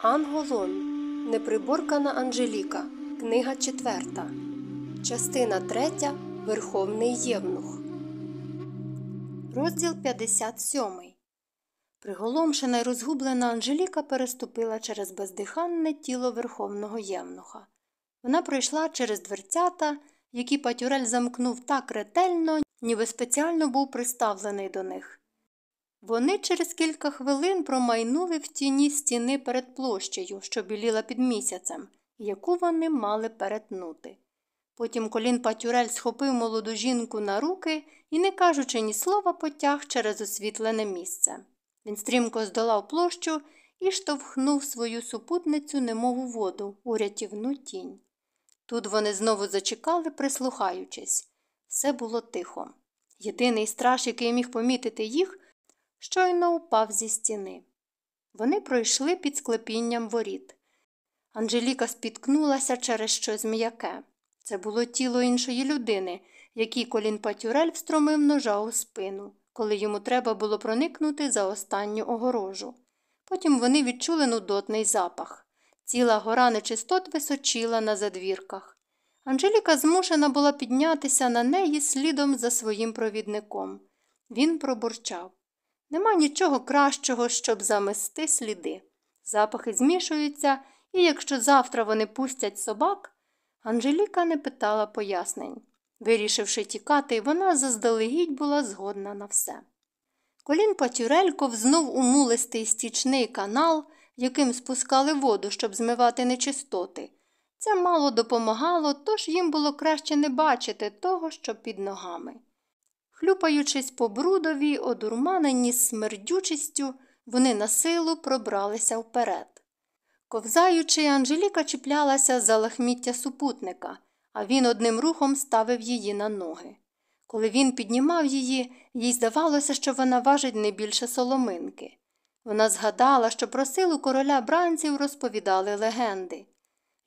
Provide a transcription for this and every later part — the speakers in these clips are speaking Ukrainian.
АНГОЛОН Неприборкана Анжеліка. Книга ЧЕТВЕРТА, Частина ТРЕТЯ Верховний Євнух. Розділ 57. Приголомшена й розгублена Анжеліка переступила через бездиханне тіло Верховного Євнуха. Вона пройшла через дверцята, які Патюрель замкнув так ретельно, ніби спеціально був приставлений до них. Вони через кілька хвилин промайнули в тіні стіни перед площею, що біліла під місяцем, яку вони мали перетнути. Потім колін Патюрель схопив молоду жінку на руки і, не кажучи ні слова, потяг через освітлене місце. Він стрімко здолав площу і штовхнув свою супутницю, немов у воду, у рятівну тінь. Тут вони знову зачекали, прислухаючись. Все було тихо. Єдиний страж, який міг помітити їх, щойно упав зі стіни. Вони пройшли під склепінням воріт. Анжеліка спіткнулася через щось м'яке. Це було тіло іншої людини, якій колін Патюрель встромив ножа у спину, коли йому треба було проникнути за останню огорожу. Потім вони відчули нудотний запах. Ціла гора нечистот височила на задвірках. Анжеліка змушена була піднятися на неї слідом за своїм провідником. Він пробурчав Нема нічого кращого, щоб замести сліди. Запахи змішуються, і якщо завтра вони пустять собак, Анжеліка не питала пояснень. Вирішивши тікати, вона заздалегідь була згодна на все. Колін патюрельков знов умулистий стічний канал, яким спускали воду, щоб змивати нечистоти. Це мало допомагало, тож їм було краще не бачити того, що під ногами. Хлюпаючись по брудові, одурманені смердючістю, вони на силу пробралися вперед. Ковзаючи, Анжеліка чіплялася за лахміття супутника, а він одним рухом ставив її на ноги. Коли він піднімав її, їй здавалося, що вона важить не більше соломинки. Вона згадала, що про силу короля бранців розповідали легенди.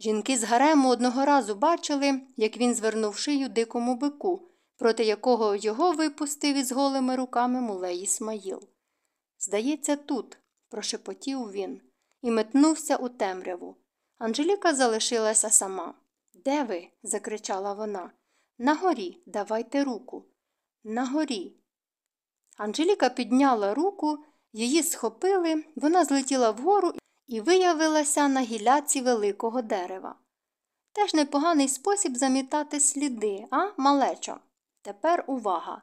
Жінки з гарему одного разу бачили, як він звернув шию дикому бику, проти якого його випустив із голими руками мулей Ісмаїл. Здається, тут, прошепотів він, і метнувся у темряву. Анжеліка залишилася сама. Де ви? закричала вона. На горі, давайте руку. На горі. Анжеліка підняла руку, її схопили, вона злетіла вгору і виявилася на гіляці великого дерева. Теж непоганий спосіб замітати сліди, а, малечо? Тепер увага!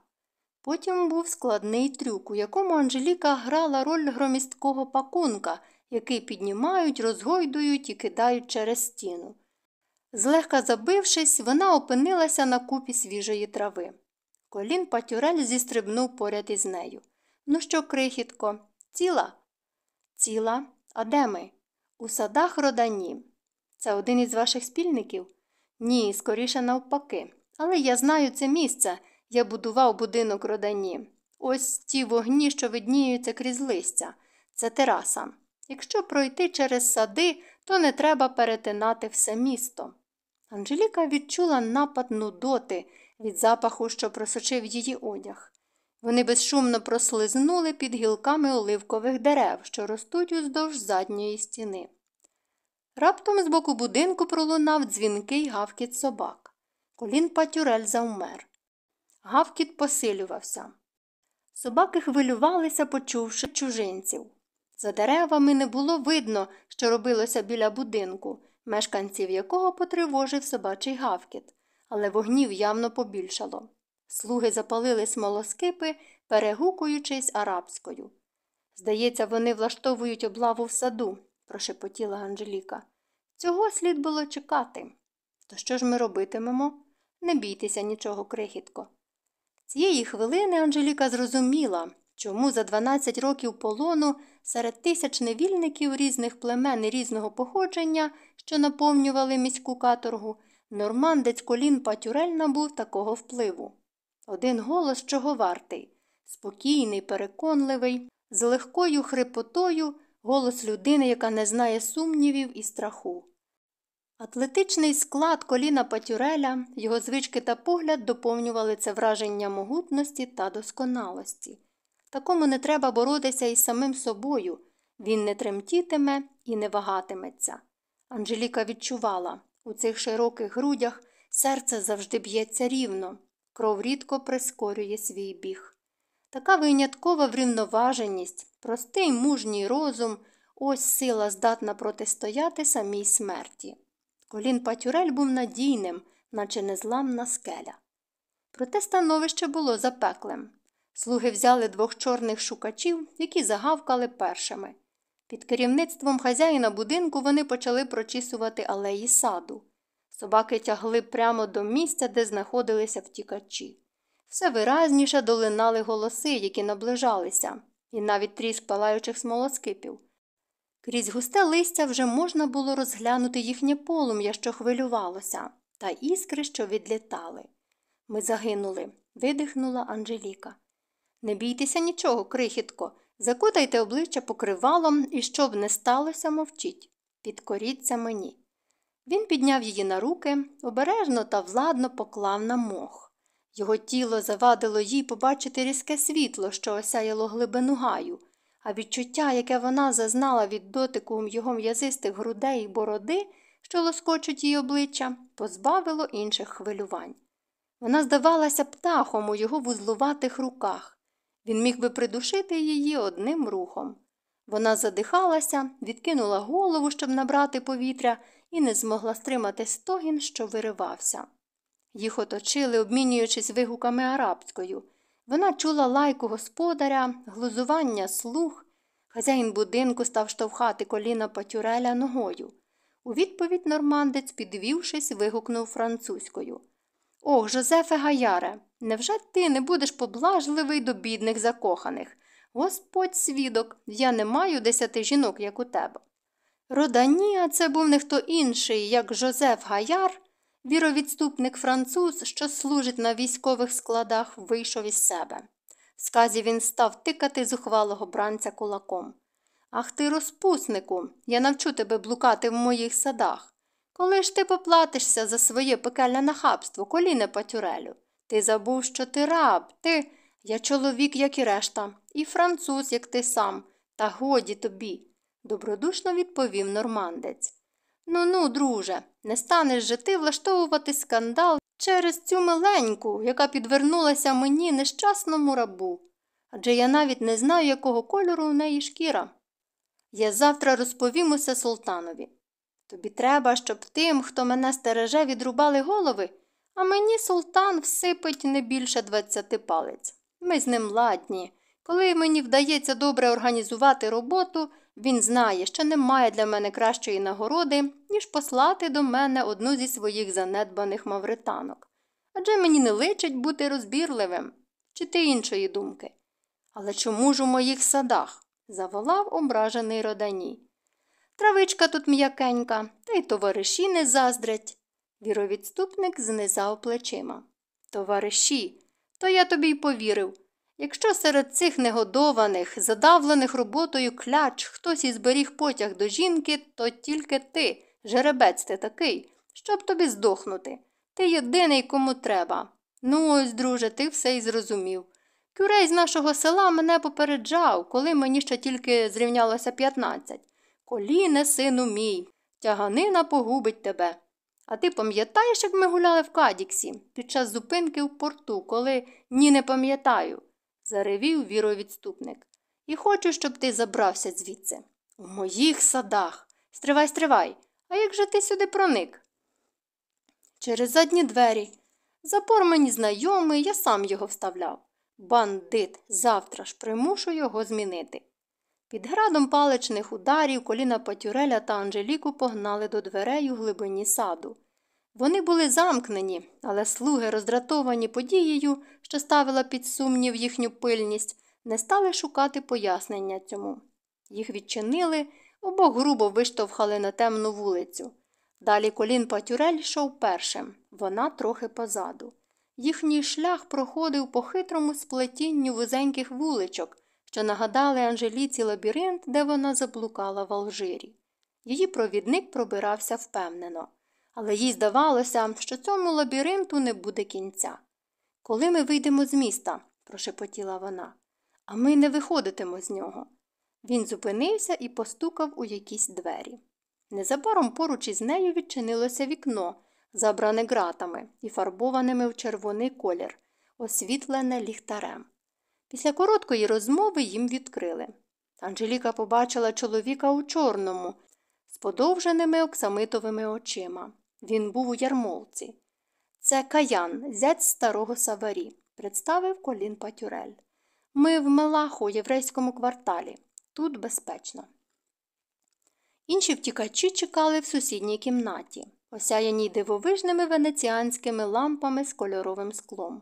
Потім був складний трюк, у якому Анжеліка грала роль громісткого пакунка, який піднімають, розгойдують і кидають через стіну. Злегка забившись, вона опинилася на купі свіжої трави. Колін Патюрель зістрибнув поряд із нею. Ну що, крихітко, ціла? Ціла, а де ми? У садах родані. Це один із ваших спільників? Ні, скоріше навпаки. Але я знаю це місце. Я будував будинок родані. Ось ті вогні, що видніються крізь листя, це тераса. Якщо пройти через сади, то не треба перетинати все місто. Анжеліка відчула напад нудоти від запаху, що просочив її одяг. Вони безшумно прослизнули під гілками оливкових дерев, що ростуть уздовж задньої стіни. Раптом з боку будинку пролунав дзвінкий гавкіт собак. Колін Патюрель завмер. Гавкіт посилювався. Собаки хвилювалися, почувши чужинців. За деревами не було видно, що робилося біля будинку, мешканців якого потривожив собачий гавкіт, але вогнів явно побільшало. Слуги запалили смолоскипи, перегукуючись арабською. Здається, вони влаштовують облаву в саду, прошепотіла Анжеліка. Цього слід було чекати. То що ж ми робитимемо? Не бійтеся нічого, крихітко. Цієї хвилини Анжеліка зрозуміла, чому за 12 років полону серед тисяч невільників різних племен і різного походження, що наповнювали міську каторгу, нормандець колін Патюрель набув такого впливу. Один голос чого вартий, спокійний, переконливий, з легкою хрипотою голос людини, яка не знає сумнівів і страху. Атлетичний склад коліна Патюреля, його звички та погляд доповнювали це враження могутності та досконалості. Такому не треба боротися із самим собою, він не тремтітиме і не вагатиметься. Анжеліка відчувала у цих широких грудях серце завжди б'ється рівно, кров рідко прискорює свій біг. Така виняткова врівноваженість, простий мужній розум, ось сила здатна протистояти самій смерті. Колін Патюрель був надійним, наче незламна скеля. Проте становище було запеклим. Слуги взяли двох чорних шукачів, які загавкали першими. Під керівництвом хазяїна будинку вони почали прочісувати алеї саду. Собаки тягли прямо до місця, де знаходилися втікачі. Все виразніше долинали голоси, які наближалися, і навіть тріск палаючих смолоскипів. Крізь густе листя вже можна було розглянути їхнє полум'я, що хвилювалося, та іскри, що відлітали. Ми загинули, видихнула Анжеліка. Не бійтеся нічого, крихітко, закутайте обличчя покривалом і, щоб не сталося, мовчіть. Підкоріться мені. Він підняв її на руки, обережно та владно поклав на мох. Його тіло завадило їй побачити різке світло, що осяяло глибину гаю а відчуття, яке вона зазнала від дотику його м'язистих грудей і бороди, що лоскочуть її обличчя, позбавило інших хвилювань. Вона здавалася птахом у його вузлуватих руках. Він міг би придушити її одним рухом. Вона задихалася, відкинула голову, щоб набрати повітря, і не змогла стримати стогін, що виривався. Їх оточили, обмінюючись вигуками арабською. Вона чула лайку господаря, глузування слух. Хазяїн будинку став штовхати коліна патюреля ногою. У відповідь нормандець, підвівшись, вигукнув французькою Ох, Жозефе Гаяре, невже ти не будеш поблажливий до бідних закоханих? Господь свідок, я не маю десяти жінок, як у тебе. Роданія це був не хто інший, як Жозеф Гаяр, Віровідступник француз, що служить на військових складах, вийшов із себе. В сказі він став тикати зухвалого бранця кулаком. Ах ти, розпуснику, я навчу тебе блукати в моїх садах. Коли ж ти поплатишся за своє пекельне нахабство, коліне патюрелю? Ти забув, що ти раб, ти я чоловік, як і решта, і француз, як ти сам, та годі тобі, добродушно відповів нормандець. Ну ну, друже, не станеш же ти влаштовувати скандал через цю миленьку, яка підвернулася мені нещасному рабу, адже я навіть не знаю, якого кольору у неї шкіра. Я завтра розповім усе султанові. Тобі треба, щоб тим, хто мене стереже, відрубали голови, а мені султан всипить не більше двадцяти палець. Ми з ним ладні. Коли мені вдається добре організувати роботу, він знає, що немає для мене кращої нагороди, ніж послати до мене одну зі своїх занедбаних мавританок. Адже мені не личить бути розбірливим чи ти іншої думки. Але чому ж у моїх садах? заволав ображений Родані. Травичка тут м'якенька, та й товариші не заздрять. Віровідступник знизав плечима. Товариші, то я тобі й повірив. Якщо серед цих негодованих, задавлених роботою кляч хтось і зберіг потяг до жінки, то тільки ти, жеребець ти такий, щоб тобі здохнути. Ти єдиний, кому треба. Ну ось, друже, ти все й зрозумів. Кюрей з нашого села мене попереджав, коли мені ще тільки зрівнялося 15. Коліне, сину мій, тяганина погубить тебе. А ти пам'ятаєш, як ми гуляли в Кадіксі під час зупинки в порту, коли ні, не пам'ятаю заревів віровідступник. І хочу, щоб ти забрався звідси. У моїх садах. Стривай, стривай, а як же ти сюди проник? Через задні двері. Запор мені знайомий, я сам його вставляв. Бандит, завтра ж примушу його змінити. Під градом паличних ударів коліна Патюреля та Анжеліку погнали до дверей у глибині саду. Вони були замкнені, але слуги, роздратовані подією, що ставила під сумнів їхню пильність, не стали шукати пояснення цьому. Їх відчинили, обох грубо виштовхали на темну вулицю. Далі колін Патюрель йшов першим, вона трохи позаду. Їхній шлях проходив по хитрому сплетінню вузеньких вуличок, що нагадали Анжеліці лабіринт, де вона заблукала в Алжирі. Її провідник пробирався впевнено але їй здавалося, що цьому лабіринту не буде кінця. Коли ми вийдемо з міста, прошепотіла вона, а ми не виходитимо з нього. Він зупинився і постукав у якісь двері. Незабаром поруч із нею відчинилося вікно, забране ґратами і фарбованими в червоний колір, освітлене ліхтарем. Після короткої розмови їм відкрили. Анжеліка побачила чоловіка у чорному, з подовженими оксамитовими очима. Він був у ярмолці. Це каян, зять старого Саварі, представив колін Патюрель. Ми в Мелаху, єврейському кварталі. Тут безпечно. Інші втікачі чекали в сусідній кімнаті, осяяній дивовижними венеціанськими лампами з кольоровим склом.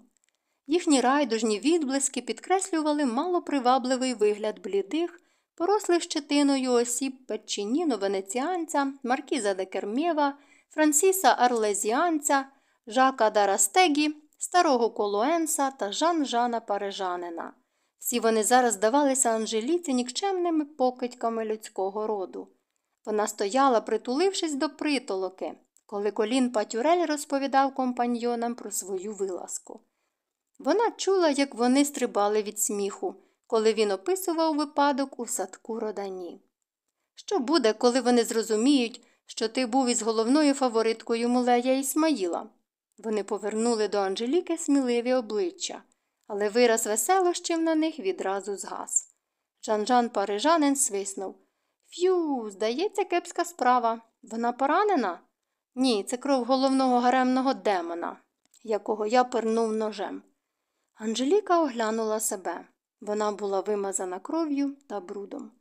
Їхні райдужні відблиски підкреслювали малопривабливий вигляд блідих, порослих щетиною осіб печініно венеціанця, маркіза де Кермєва – Франсіса Арлезіанця, Жака Дарастегі, старого Колуенса та Жан Жана Парижанина. Всі вони зараз здавалися Анжеліці нікчемними покидьками людського роду. Вона стояла, притулившись до притолоки, коли колін Патюрель розповідав компаньйонам про свою вилазку. Вона чула, як вони стрибали від сміху, коли він описував випадок у садку родані. Що буде, коли вони зрозуміють, що ти був із головною фавориткою Мулея Ісмаїла. Вони повернули до Анжеліки сміливі обличчя, але вираз веселощів на них відразу згас. Жанжан -Жан парижанин свиснув Ф'ю, здається, кепська справа. Вона поранена? Ні, це кров головного гаремного демона, якого я пернув ножем. Анжеліка оглянула себе. Вона була вимазана кров'ю та брудом.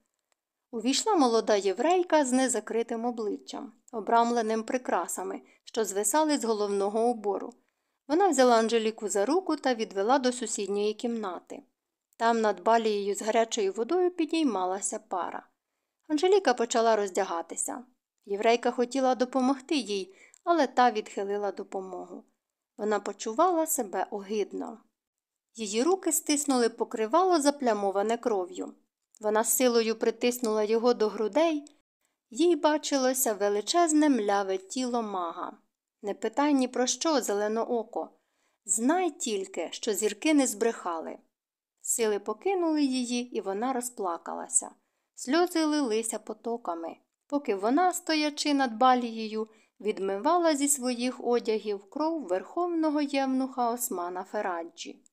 Увійшла молода єврейка з незакритим обличчям, обрамленим прикрасами, що звисали з головного убору. Вона взяла Анжеліку за руку та відвела до сусідньої кімнати. Там над балією з гарячою водою підіймалася пара. Анжеліка почала роздягатися. Єврейка хотіла допомогти їй, але та відхилила допомогу. Вона почувала себе огидно. Її руки стиснули покривало заплямоване кров'ю. Вона силою притиснула його до грудей, їй бачилося величезне мляве тіло мага. Не питай ні про що, зелено око. Знай тільки, що зірки не збрехали. Сили покинули її, і вона розплакалася. Сльози лилися потоками, поки вона, стоячи над балією, відмивала зі своїх одягів кров верховного євнуха Османа Фераджі.